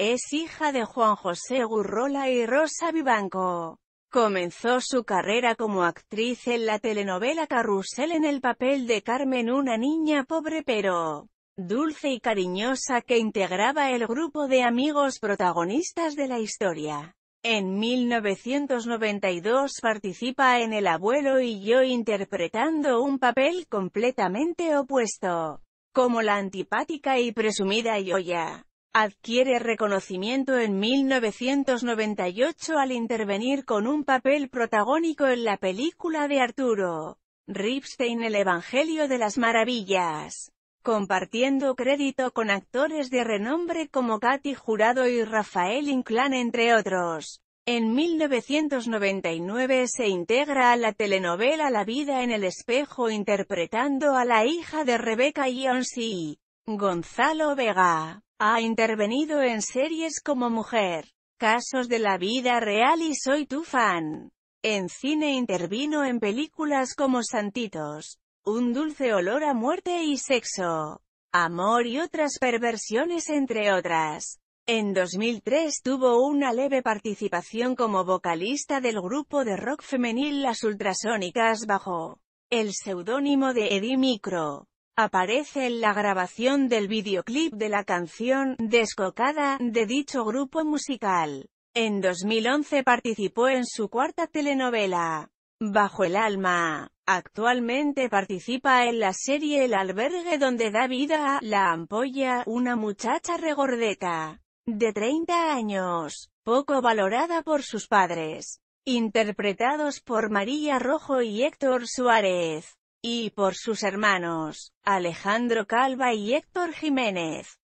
Es hija de Juan José Gurrola y Rosa Vivanco. Comenzó su carrera como actriz en la telenovela Carrusel en el papel de Carmen una niña pobre pero dulce y cariñosa que integraba el grupo de amigos protagonistas de la historia. En 1992 participa en El abuelo y yo interpretando un papel completamente opuesto, como la antipática y presumida Yoya adquiere reconocimiento en 1998 al intervenir con un papel protagónico en la película de Arturo Ripstein El Evangelio de las Maravillas, compartiendo crédito con actores de renombre como Katy Jurado y Rafael Inclán entre otros. En 1999 se integra a la telenovela La vida en el espejo interpretando a la hija de Rebeca y Gonzalo Vega. Ha intervenido en series como Mujer, Casos de la Vida Real y Soy tu fan. En cine intervino en películas como Santitos, Un dulce olor a muerte y sexo, Amor y otras perversiones entre otras. En 2003 tuvo una leve participación como vocalista del grupo de rock femenil Las Ultrasónicas bajo el seudónimo de Eddie Micro. Aparece en la grabación del videoclip de la canción Descocada de dicho grupo musical. En 2011 participó en su cuarta telenovela, Bajo el alma. Actualmente participa en la serie El albergue donde da vida a La ampolla, una muchacha regordeta de 30 años, poco valorada por sus padres, interpretados por María Rojo y Héctor Suárez y por sus hermanos, Alejandro Calva y Héctor Jiménez.